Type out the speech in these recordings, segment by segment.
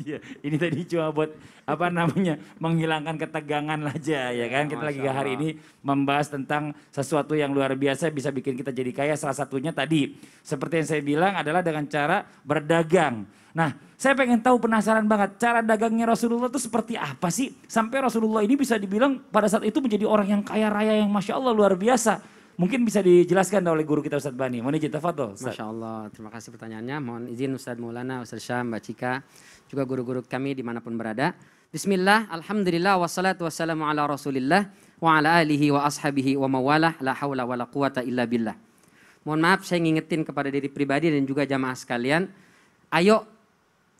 Iya, Ini tadi cuma buat apa namanya menghilangkan ketegangan aja ya iya, kan. Kita lagi lagi hari ini membahas tentang sesuatu yang luar biasa bisa bikin kita jadi kaya. Salah satunya tadi seperti yang saya bilang adalah dengan cara berdagang. Nah, saya pengen tahu penasaran banget cara dagangnya Rasulullah itu seperti apa sih sampai Rasulullah ini bisa dibilang pada saat itu menjadi orang yang kaya raya yang masya Allah luar biasa. Mungkin bisa dijelaskan oleh guru kita Ustadz Bani. Mohon izin, tafadhol. Masya Allah, terima kasih pertanyaannya. Mohon izin Ustadz Maulana, Ustadz Syam, Mbak Cika, juga guru-guru kami dimanapun berada. Bismillah, Alhamdulillah, wassalatu wassalamu ala rasulillah, wa ala alihi wa ashabihi wa mawalah, la hawla wa la quwata illa billah. Mohon maaf saya ngingetin kepada diri pribadi dan juga jamaah sekalian. Ayo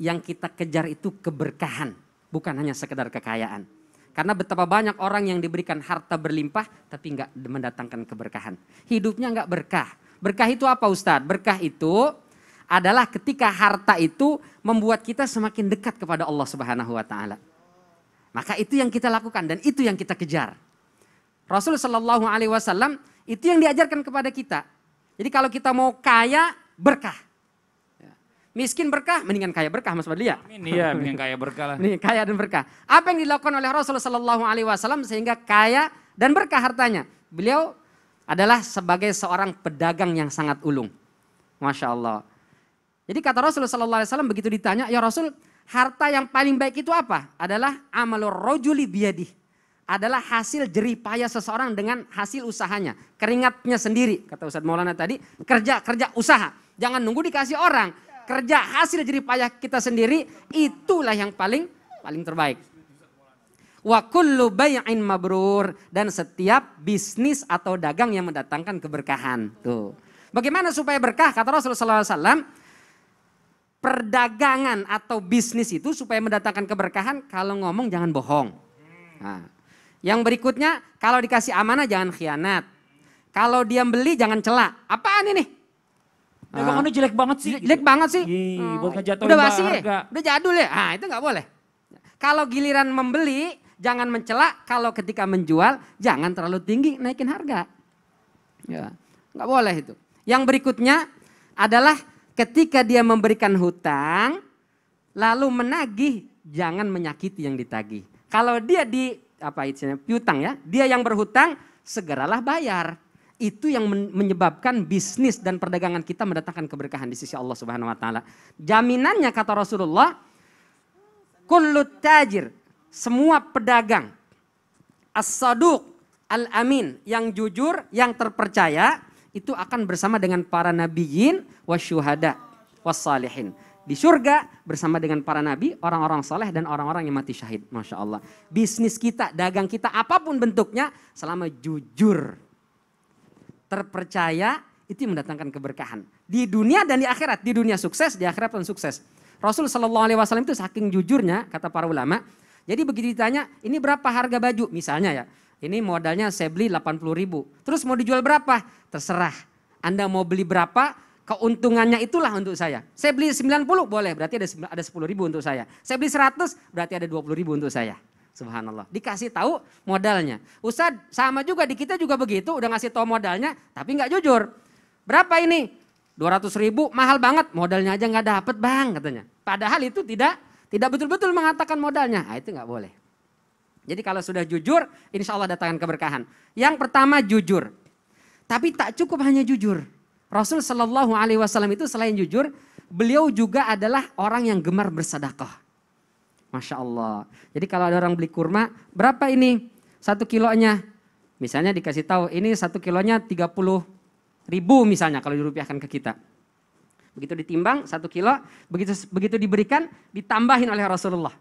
yang kita kejar itu keberkahan, bukan hanya sekedar kekayaan. Karena betapa banyak orang yang diberikan harta berlimpah tapi nggak mendatangkan keberkahan. Hidupnya nggak berkah. Berkah itu apa Ustadz? Berkah itu adalah ketika harta itu membuat kita semakin dekat kepada Allah Subhanahu wa taala. Maka itu yang kita lakukan dan itu yang kita kejar. Rasul Shallallahu alaihi wasallam itu yang diajarkan kepada kita. Jadi kalau kita mau kaya berkah miskin berkah, mendingan kaya berkah Mas ya. Amin, iya, mendingan kaya berkah lah. Nih kaya dan berkah. Apa yang dilakukan oleh Rasulullah Shallallahu Alaihi Wasallam sehingga kaya dan berkah hartanya? Beliau adalah sebagai seorang pedagang yang sangat ulung. Masya Allah. Jadi kata Rasulullah Shallallahu Alaihi Wasallam begitu ditanya, ya Rasul, harta yang paling baik itu apa? Adalah amalur rojuli biadi Adalah hasil jerih payah seseorang dengan hasil usahanya. Keringatnya sendiri, kata Ustadz Maulana tadi. Kerja, kerja, usaha. Jangan nunggu dikasih orang kerja hasil jerih payah kita sendiri itulah yang paling paling terbaik. Wa kullu bai'in mabrur dan setiap bisnis atau dagang yang mendatangkan keberkahan. Tuh. Bagaimana supaya berkah? Kata Rasulullah SAW, perdagangan atau bisnis itu supaya mendatangkan keberkahan kalau ngomong jangan bohong. Nah, yang berikutnya kalau dikasih amanah jangan khianat. Kalau dia beli jangan celak. Apaan ini? Emang anu ah. jelek banget sih. Jelek gitu. banget sih. Ih, hmm. buat ngejatuhin Udah basi ya? Udah jadul ya? Ah, itu gak boleh. Kalau giliran membeli, jangan mencela. Kalau ketika menjual, jangan terlalu tinggi naikin harga. Ya, gak boleh itu. Yang berikutnya adalah ketika dia memberikan hutang, lalu menagih, jangan menyakiti yang ditagih. Kalau dia di apa istilahnya piutang ya, dia yang berhutang segeralah bayar itu yang menyebabkan bisnis dan perdagangan kita mendatangkan keberkahan di sisi Allah Subhanahu wa taala. Jaminannya kata Rasulullah, kullu tajir, semua pedagang as-saduq al-amin, yang jujur, yang terpercaya itu akan bersama dengan para nabiyyin wasyuhada wassalihin. Di surga bersama dengan para nabi, orang-orang soleh dan orang-orang yang mati syahid. Masya Allah. Bisnis kita, dagang kita, apapun bentuknya selama jujur terpercaya itu mendatangkan keberkahan. Di dunia dan di akhirat, di dunia sukses, di akhirat pun sukses. Rasul Shallallahu Alaihi Wasallam itu saking jujurnya kata para ulama. Jadi begitu ditanya, ini berapa harga baju misalnya ya? Ini modalnya saya beli 80 ribu. Terus mau dijual berapa? Terserah. Anda mau beli berapa, keuntungannya itulah untuk saya. Saya beli 90 boleh, berarti ada ada 10 ribu untuk saya. Saya beli 100 berarti ada 20 ribu untuk saya. Subhanallah. Dikasih tahu modalnya. Ustadz sama juga di kita juga begitu udah ngasih tahu modalnya tapi nggak jujur. Berapa ini? 200 ribu mahal banget modalnya aja nggak dapet bang katanya. Padahal itu tidak tidak betul-betul mengatakan modalnya. Nah, itu nggak boleh. Jadi kalau sudah jujur, insya Allah datangkan keberkahan. Yang pertama jujur, tapi tak cukup hanya jujur. Rasul Shallallahu Alaihi Wasallam itu selain jujur, beliau juga adalah orang yang gemar bersedekah. Masya Allah. Jadi kalau ada orang beli kurma, berapa ini satu kilonya? Misalnya dikasih tahu ini satu kilonya 30 ribu misalnya kalau dirupiahkan ke kita. Begitu ditimbang satu kilo, begitu begitu diberikan ditambahin oleh Rasulullah.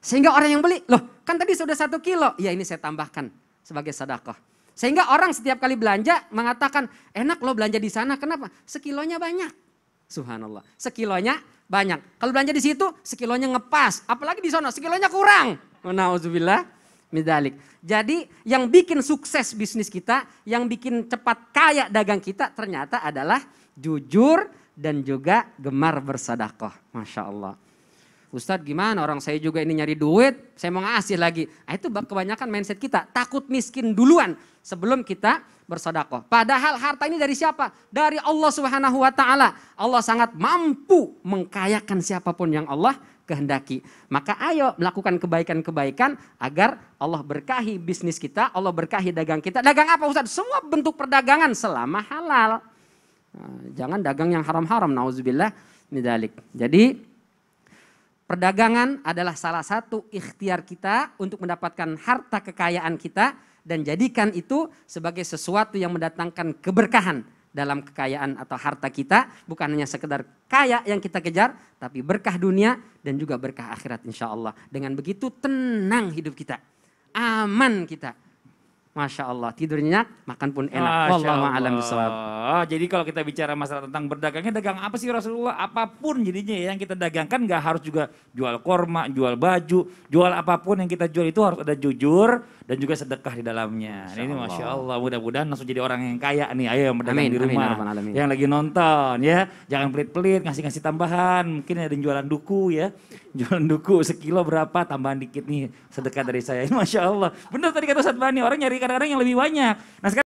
Sehingga orang yang beli, loh kan tadi sudah satu kilo, ya ini saya tambahkan sebagai sedekah. Sehingga orang setiap kali belanja mengatakan, enak lo belanja di sana, kenapa? Sekilonya banyak. Subhanallah. Sekilonya banyak. Kalau belanja di situ, sekilonya ngepas. Apalagi di sana, sekilonya kurang. Nauzubillah midalik. Jadi yang bikin sukses bisnis kita, yang bikin cepat kaya dagang kita ternyata adalah jujur dan juga gemar bersedekah. Masya Allah. Ustadz gimana orang saya juga ini nyari duit, saya mau ngasih lagi. Nah, itu kebanyakan mindset kita, takut miskin duluan sebelum kita bersodakoh. Padahal harta ini dari siapa? Dari Allah subhanahu wa ta'ala. Allah sangat mampu mengkayakan siapapun yang Allah kehendaki. Maka ayo melakukan kebaikan-kebaikan agar Allah berkahi bisnis kita, Allah berkahi dagang kita. Dagang apa Ustadz? Semua bentuk perdagangan selama halal. Ah, jangan dagang yang haram-haram, nauzubillah. Nidalik. Jadi Perdagangan adalah salah satu ikhtiar kita untuk mendapatkan harta kekayaan kita dan jadikan itu sebagai sesuatu yang mendatangkan keberkahan dalam kekayaan atau harta kita. Bukan hanya sekedar kaya yang kita kejar, tapi berkah dunia dan juga berkah akhirat insya Allah. Dengan begitu tenang hidup kita, aman kita Masya Allah, tidur nyenyak, makan pun enak. Masya alam Jadi kalau kita bicara masalah tentang berdagangnya, dagang apa sih Rasulullah? Apapun jadinya ya, yang kita dagangkan nggak harus juga jual korma, jual baju, jual apapun yang kita jual itu harus ada jujur dan juga sedekah di dalamnya. Nah, Masya Ini Masya Allah, mudah-mudahan langsung jadi orang yang kaya nih. Ayo yang berdagang amin, di rumah, amin, amin, yang lagi nonton ya. Jangan pelit-pelit, ngasih-ngasih tambahan. Mungkin ada yang jualan duku ya jualan duku sekilo berapa tambahan dikit nih sedekah dari saya. Masya Allah. benar tadi kata Ustaz Bani, orang nyari kadang-kadang yang lebih banyak. Nah sekarang